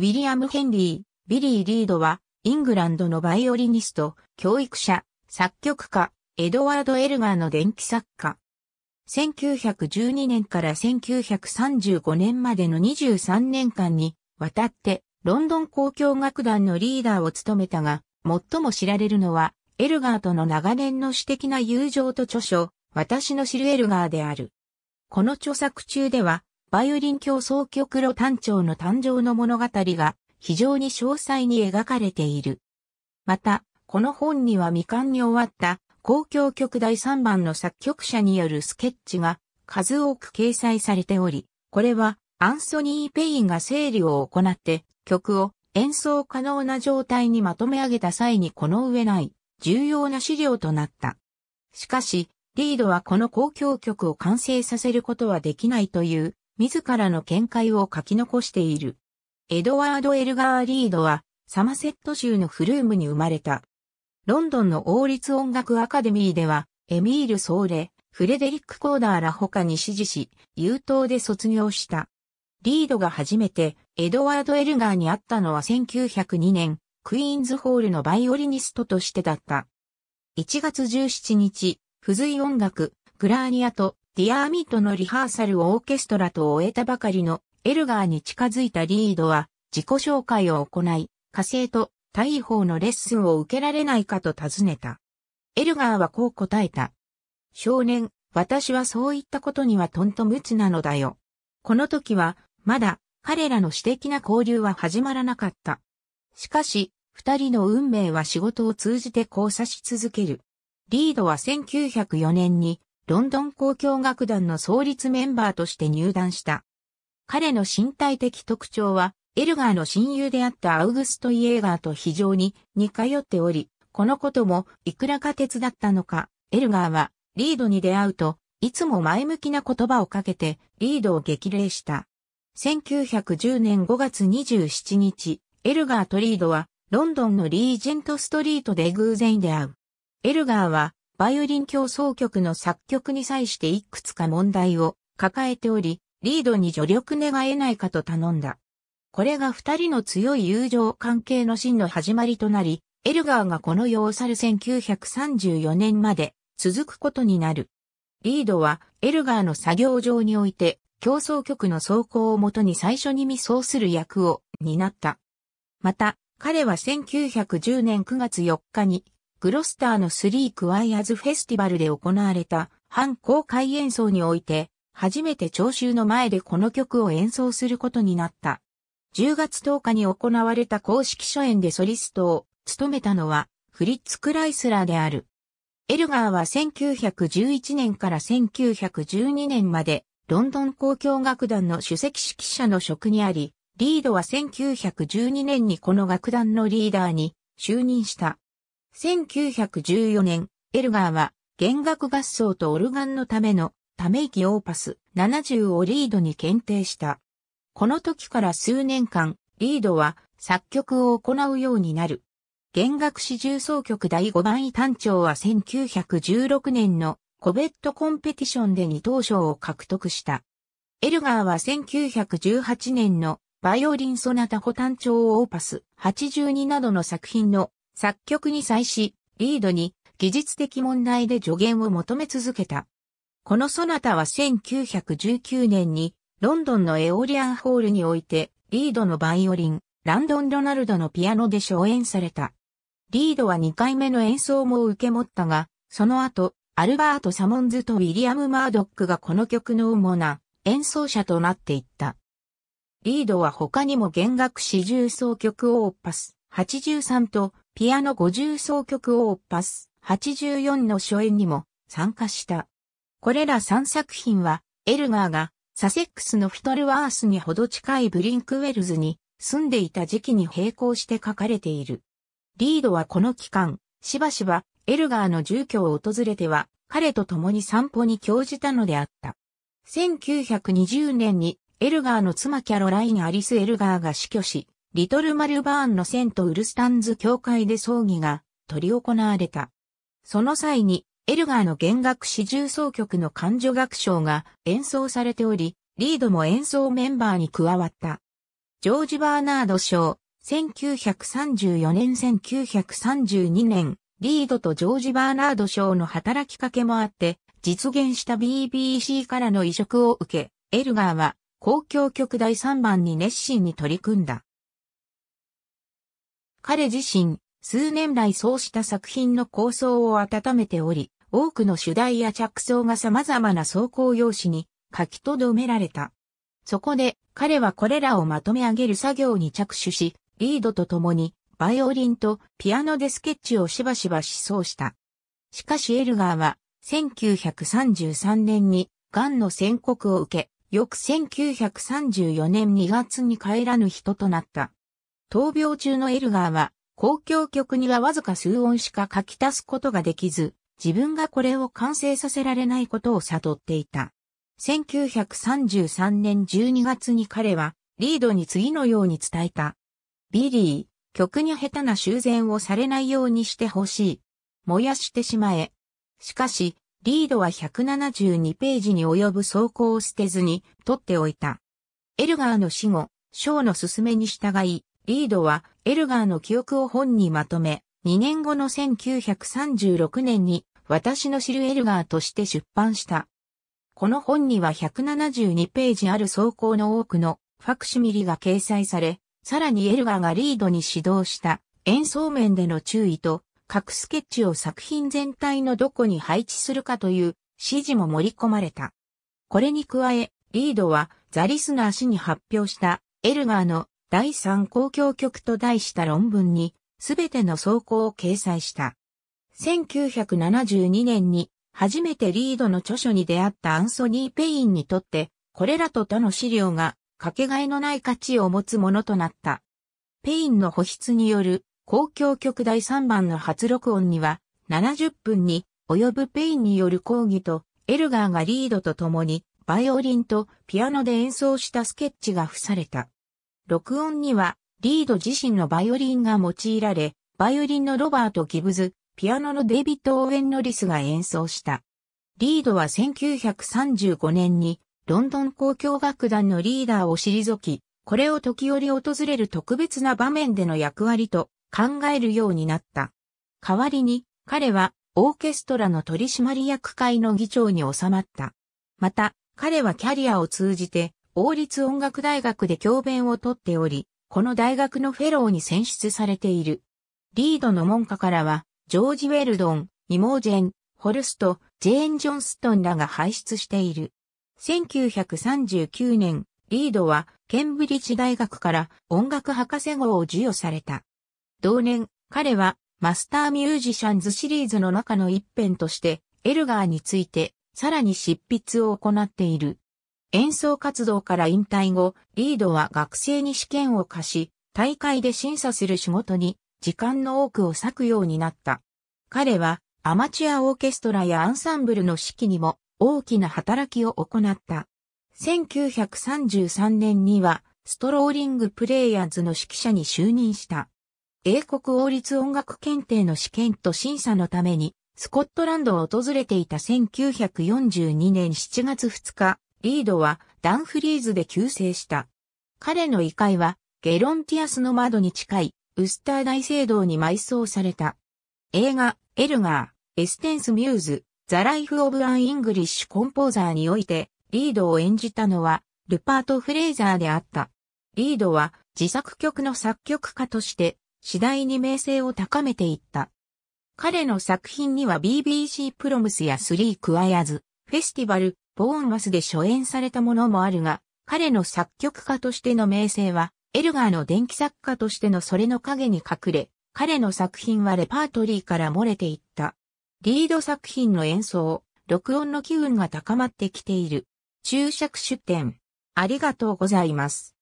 ウィリアム・ヘンリー、ビリー・リードは、イングランドのバイオリニスト、教育者、作曲家、エドワード・エルガーの電気作家。1912年から1935年までの23年間に渡ってロンドン交響楽団のリーダーを務めたが、最も知られるのはエルガーとの長年の私的な友情と著書、私の知るエルガーである。この著作中ではバイオリン協奏曲路単調の誕生の物語が非常に詳細に描かれている。また、この本には未完に終わった公共曲第3番の作曲者によるスケッチが数多く掲載されており、これはアンソニー・ペインが整理を行って曲を演奏可能な状態にまとめ上げた際にこの上ない重要な資料となった。しかし、リードはこの公共曲を完成させることはできないという自らの見解を書き残している。エドワード・エルガー・リードは、サマセット州のフルームに生まれた。ロンドンの王立音楽アカデミーでは、エミール・ソーレ、フレデリック・コーダーら他に支持し、優等で卒業した。リードが初めて、エドワード・エルガーに会ったのは1902年、クイーンズホールのバイオリニストとしてだった。1月17日、付随音楽、グラーニアとディアーミットのリハーサルをオーケストラと終えたばかりのエルガーに近づいたリードは自己紹介を行い、火星と大砲のレッスンを受けられないかと尋ねた。エルガーはこう答えた。少年、私はそういったことにはとんと無知なのだよ。この時は、まだ彼らの私的な交流は始まらなかった。しかし、二人の運命は仕事を通じて交差し続ける。リードは1904年にロンドン交響楽団の創立メンバーとして入団した。彼の身体的特徴は、エルガーの親友であったアウグスト・イエーガーと非常に似通っており、このこともいくらか手伝ったのか、エルガーはリードに出会うと、いつも前向きな言葉をかけてリードを激励した。1910年5月27日、エルガーとリードはロンドンのリージェントストリートで偶然出会う。エルガーはバイオリン競争曲の作曲に際していくつか問題を抱えており、リードに助力願えないかと頼んだ。これが二人の強い友情関係の真の始まりとなり、エルガーがこの世を去る1934年まで続くことになる。リードはエルガーの作業場において競争局の走行をもとに最初に未走する役を担った。また、彼は1910年9月4日にグロスターのスリークワイアズフェスティバルで行われた反公開演奏において、初めて聴衆の前でこの曲を演奏することになった。10月10日に行われた公式初演でソリストを務めたのはフリッツ・クライスラーである。エルガーは1911年から1912年までロンドン公共楽団の首席指揮者の職にあり、リードは1912年にこの楽団のリーダーに就任した。1914年、エルガーは弦楽合奏とオルガンのためのため息オーパス70をリードに検定した。この時から数年間、リードは作曲を行うようになる。弦楽四重奏曲第5番位単調は1916年のコベットコンペティションで2等賞を獲得した。エルガーは1918年のバイオリンソナタホ単調オーパス82などの作品の作曲に際し、リードに技術的問題で助言を求め続けた。このソナタは1919年にロンドンのエオリアンホールにおいてリードのバイオリン、ランドン・ロナルドのピアノで初演された。リードは2回目の演奏も受け持ったが、その後、アルバート・サモンズとウィリアム・マードックがこの曲の主な演奏者となっていった。リードは他にも弦楽四重奏曲をオッパス83とピアノ50奏曲オーパス84の初演にも参加した。これら3作品は、エルガーがサセックスのフィトルワースにほど近いブリンクウェルズに住んでいた時期に並行して書かれている。リードはこの期間、しばしばエルガーの住居を訪れては、彼と共に散歩に興じたのであった。1920年にエルガーの妻キャロライン・アリス・エルガーが死去し、リトル・マルバーンのセント・ウルスタンズ教会で葬儀が執り行われた。その際に、エルガーの弦楽四重奏曲の感情楽章が演奏されており、リードも演奏メンバーに加わった。ジョージ・バーナード賞、1934年1932年、リードとジョージ・バーナード賞の働きかけもあって、実現した BBC からの移植を受け、エルガーは、公共曲第3番に熱心に取り組んだ。彼自身、数年来そうした作品の構想を温めており、多くの主題や着想が様々な走行用紙に書き留められた。そこで彼はこれらをまとめ上げる作業に着手し、リードと共にバイオリンとピアノでスケッチをしばしば思想した。しかしエルガーは1933年に癌の宣告を受け、翌1934年2月に帰らぬ人となった。闘病中のエルガーは、公共曲にはわずか数音しか書き足すことができず、自分がこれを完成させられないことを悟っていた。1933年12月に彼は、リードに次のように伝えた。ビリー、曲に下手な修繕をされないようにしてほしい。燃やしてしまえ。しかし、リードは172ページに及ぶ走行を捨てずに取っておいた。エルガーの死後、ショーの勧めに従い、リードはエルガーの記憶を本にまとめ、2年後の1936年に私の知るエルガーとして出版した。この本には172ページある草稿の多くのファクシミリが掲載され、さらにエルガーがリードに指導した演奏面での注意と各スケッチを作品全体のどこに配置するかという指示も盛り込まれた。これに加え、リードはザ・リスナー氏に発表したエルガーの第三公共曲と題した論文に、すべての奏功を掲載した。1972年に、初めてリードの著書に出会ったアンソニー・ペインにとって、これらと他の資料が、かけがえのない価値を持つものとなった。ペインの保筆による、公共曲第3番の初録音には、70分に及ぶペインによる講義と、エルガーがリードと共に、バイオリンとピアノで演奏したスケッチが付された。録音には、リード自身のバイオリンが用いられ、バイオリンのロバート・ギブズ、ピアノのデイビッド・オーウェン・ノリスが演奏した。リードは1935年にロンドン交響楽団のリーダーを退き、これを時折訪れる特別な場面での役割と考えるようになった。代わりに彼はオーケストラの取締役会の議長に収まった。また彼はキャリアを通じて王立音楽大学で教鞭をとっており、この大学のフェローに選出されている。リードの門下からは、ジョージ・ウェルドン、イモージェン、ホルスト、ジェーン・ジョンストンらが輩出している。1939年、リードはケンブリッジ大学から音楽博士号を授与された。同年、彼はマスターミュージシャンズシリーズの中の一編としてエルガーについてさらに執筆を行っている。演奏活動から引退後、リードは学生に試験を課し、大会で審査する仕事に時間の多くを割くようになった。彼はアマチュアオーケストラやアンサンブルの指揮にも大きな働きを行った。1933年にはストローリングプレイヤーズの指揮者に就任した。英国王立音楽検定の試験と審査のためにスコットランドを訪れていた1942年7月2日、リードはダンフリーズで救世した。彼の遺骸はゲロンティアスの窓に近いウスター大聖堂に埋葬された。映画、エルガー、エステンス・ミューズ、ザ・ライフ・オブ・アン・イングリッシュ・コンポーザーにおいて、リードを演じたのは、ルパート・フレイザーであった。リードは自作曲の作曲家として、次第に名声を高めていった。彼の作品には BBC プロムスやスリー・クワイアズ、フェスティバル、ボーンマスで初演されたものもあるが、彼の作曲家としての名声は、エルガーの電気作家としてのそれの影に隠れ、彼の作品はレパートリーから漏れていった。リード作品の演奏、録音の機運が高まってきている。注釈出典。ありがとうございます。